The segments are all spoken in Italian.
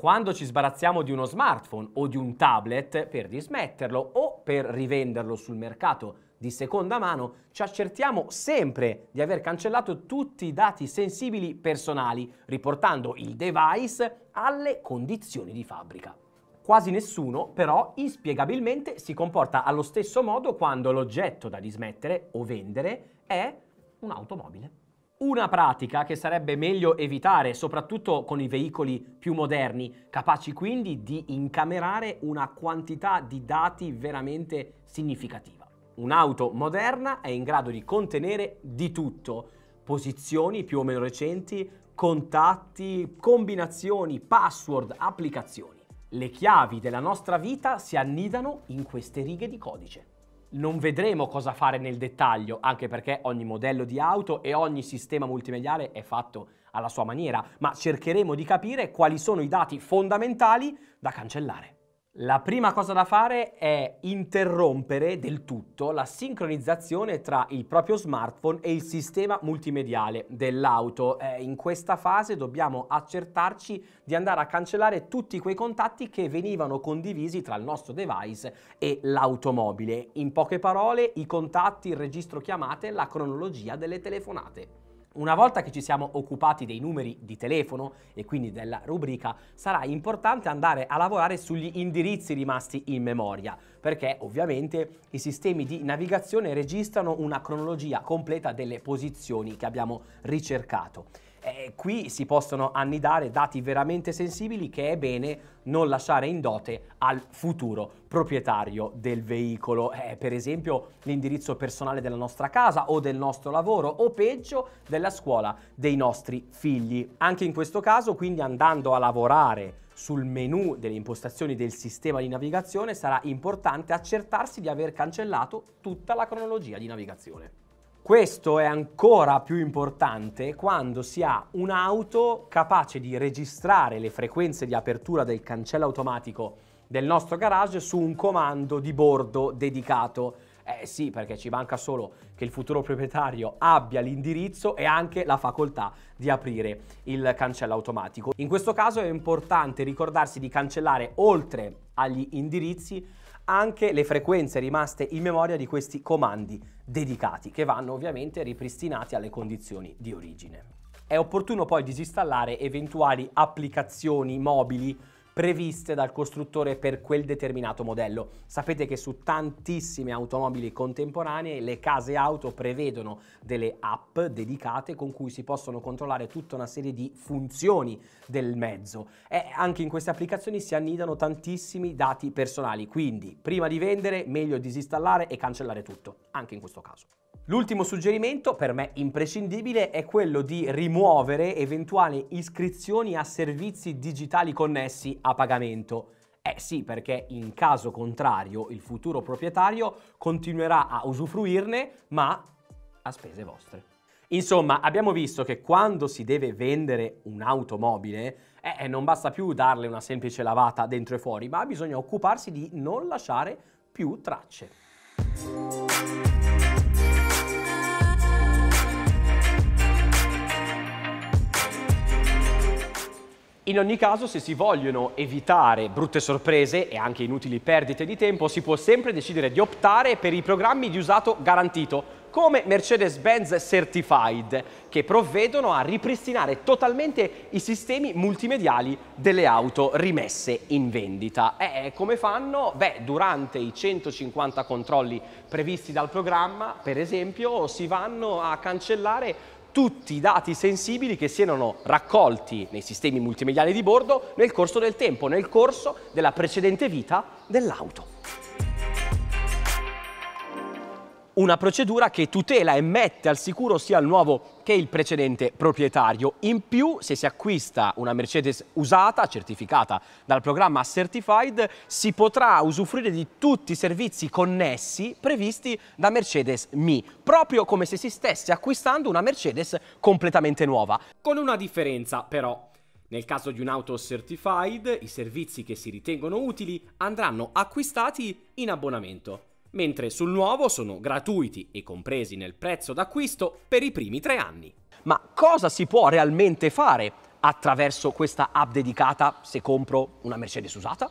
Quando ci sbarazziamo di uno smartphone o di un tablet per dismetterlo o per rivenderlo sul mercato di seconda mano, ci accertiamo sempre di aver cancellato tutti i dati sensibili personali, riportando il device alle condizioni di fabbrica. Quasi nessuno, però, inspiegabilmente si comporta allo stesso modo quando l'oggetto da dismettere o vendere è un'automobile. Una pratica che sarebbe meglio evitare, soprattutto con i veicoli più moderni, capaci quindi di incamerare una quantità di dati veramente significativa. Un'auto moderna è in grado di contenere di tutto, posizioni più o meno recenti, contatti, combinazioni, password, applicazioni. Le chiavi della nostra vita si annidano in queste righe di codice non vedremo cosa fare nel dettaglio, anche perché ogni modello di auto e ogni sistema multimediale è fatto alla sua maniera, ma cercheremo di capire quali sono i dati fondamentali da cancellare. La prima cosa da fare è interrompere del tutto la sincronizzazione tra il proprio smartphone e il sistema multimediale dell'auto. Eh, in questa fase dobbiamo accertarci di andare a cancellare tutti quei contatti che venivano condivisi tra il nostro device e l'automobile. In poche parole, i contatti, il registro chiamate, la cronologia delle telefonate. Una volta che ci siamo occupati dei numeri di telefono e quindi della rubrica, sarà importante andare a lavorare sugli indirizzi rimasti in memoria, perché ovviamente i sistemi di navigazione registrano una cronologia completa delle posizioni che abbiamo ricercato. Eh, qui si possono annidare dati veramente sensibili che è bene non lasciare in dote al futuro proprietario del veicolo, eh, per esempio l'indirizzo personale della nostra casa o del nostro lavoro o peggio della scuola dei nostri figli. Anche in questo caso, quindi andando a lavorare sul menu delle impostazioni del sistema di navigazione sarà importante accertarsi di aver cancellato tutta la cronologia di navigazione. Questo è ancora più importante quando si ha un'auto capace di registrare le frequenze di apertura del cancello automatico del nostro garage su un comando di bordo dedicato. Eh sì, perché ci manca solo che il futuro proprietario abbia l'indirizzo e anche la facoltà di aprire il cancello automatico. In questo caso è importante ricordarsi di cancellare oltre agli indirizzi anche le frequenze rimaste in memoria di questi comandi dedicati, che vanno ovviamente ripristinati alle condizioni di origine. È opportuno poi disinstallare eventuali applicazioni mobili previste dal costruttore per quel determinato modello. Sapete che su tantissime automobili contemporanee le case auto prevedono delle app dedicate con cui si possono controllare tutta una serie di funzioni del mezzo e anche in queste applicazioni si annidano tantissimi dati personali, quindi prima di vendere meglio disinstallare e cancellare tutto, anche in questo caso. L'ultimo suggerimento, per me imprescindibile, è quello di rimuovere eventuali iscrizioni a servizi digitali connessi a a pagamento. Eh sì, perché in caso contrario il futuro proprietario continuerà a usufruirne, ma a spese vostre. Insomma, abbiamo visto che quando si deve vendere un'automobile, eh, eh non basta più darle una semplice lavata dentro e fuori, ma bisogna occuparsi di non lasciare più tracce. In ogni caso, se si vogliono evitare brutte sorprese e anche inutili perdite di tempo, si può sempre decidere di optare per i programmi di usato garantito, come Mercedes-Benz Certified, che provvedono a ripristinare totalmente i sistemi multimediali delle auto rimesse in vendita. E come fanno? Beh, durante i 150 controlli previsti dal programma, per esempio, si vanno a cancellare tutti i dati sensibili che siano raccolti nei sistemi multimediali di bordo nel corso del tempo, nel corso della precedente vita dell'auto. Una procedura che tutela e mette al sicuro sia il nuovo che il precedente proprietario. In più, se si acquista una Mercedes usata, certificata dal programma Certified, si potrà usufruire di tutti i servizi connessi previsti da Mercedes Mi, proprio come se si stesse acquistando una Mercedes completamente nuova. Con una differenza, però. Nel caso di un'auto certified, i servizi che si ritengono utili andranno acquistati in abbonamento mentre sul nuovo sono gratuiti e compresi nel prezzo d'acquisto per i primi tre anni. Ma cosa si può realmente fare attraverso questa app dedicata se compro una Mercedes usata?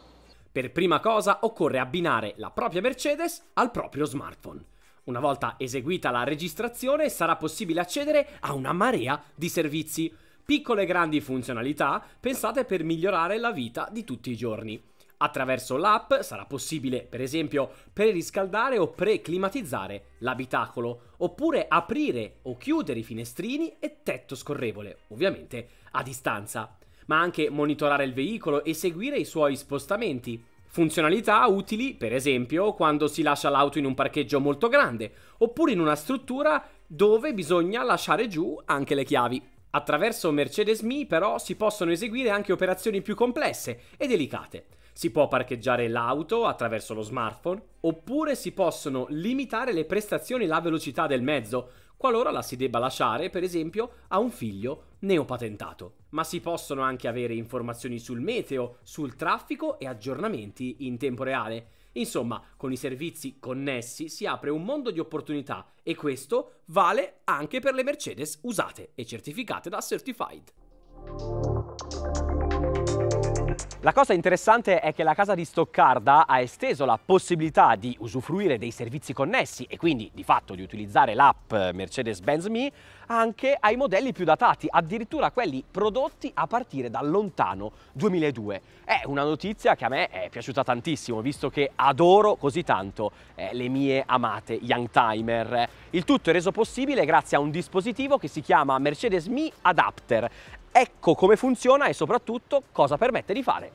Per prima cosa occorre abbinare la propria Mercedes al proprio smartphone. Una volta eseguita la registrazione sarà possibile accedere a una marea di servizi, piccole e grandi funzionalità pensate per migliorare la vita di tutti i giorni. Attraverso l'app sarà possibile, per esempio, preriscaldare o preclimatizzare l'abitacolo, oppure aprire o chiudere i finestrini e tetto scorrevole, ovviamente a distanza, ma anche monitorare il veicolo e seguire i suoi spostamenti. Funzionalità utili, per esempio, quando si lascia l'auto in un parcheggio molto grande, oppure in una struttura dove bisogna lasciare giù anche le chiavi. Attraverso Mercedes Me, però si possono eseguire anche operazioni più complesse e delicate, si può parcheggiare l'auto attraverso lo smartphone, oppure si possono limitare le prestazioni e la velocità del mezzo, qualora la si debba lasciare, per esempio, a un figlio neopatentato. Ma si possono anche avere informazioni sul meteo, sul traffico e aggiornamenti in tempo reale. Insomma, con i servizi connessi si apre un mondo di opportunità e questo vale anche per le Mercedes usate e certificate da Certified. La cosa interessante è che la casa di Stoccarda ha esteso la possibilità di usufruire dei servizi connessi e quindi di fatto di utilizzare l'app Mercedes-Benz Me anche ai modelli più datati, addirittura quelli prodotti a partire dal lontano 2002. È una notizia che a me è piaciuta tantissimo, visto che adoro così tanto eh, le mie amate Young Timer. Il tutto è reso possibile grazie a un dispositivo che si chiama Mercedes Me Adapter. Ecco come funziona e soprattutto cosa permette di fare.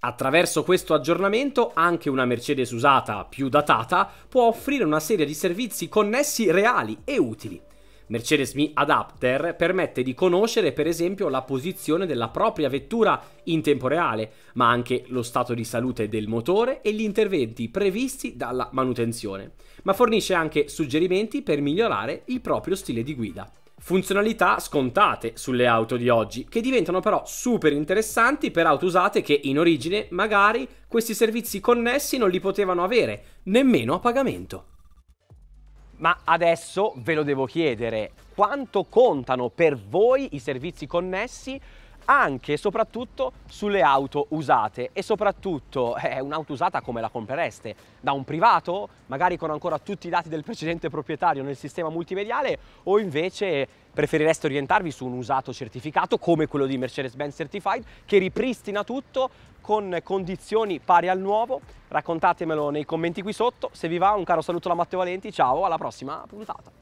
Attraverso questo aggiornamento anche una Mercedes usata più datata può offrire una serie di servizi connessi reali e utili Mercedes Me Adapter permette di conoscere per esempio la posizione della propria vettura in tempo reale, ma anche lo stato di salute del motore e gli interventi previsti dalla manutenzione, ma fornisce anche suggerimenti per migliorare il proprio stile di guida. Funzionalità scontate sulle auto di oggi, che diventano però super interessanti per auto usate che in origine magari questi servizi connessi non li potevano avere, nemmeno a pagamento. Ma adesso ve lo devo chiedere, quanto contano per voi i servizi connessi anche e soprattutto sulle auto usate e soprattutto eh, un'auto usata come la comprereste? Da un privato, magari con ancora tutti i dati del precedente proprietario nel sistema multimediale o invece preferireste orientarvi su un usato certificato come quello di Mercedes-Benz Certified che ripristina tutto con condizioni pari al nuovo? Raccontatemelo nei commenti qui sotto, se vi va un caro saluto da Matteo Valenti, ciao, alla prossima puntata!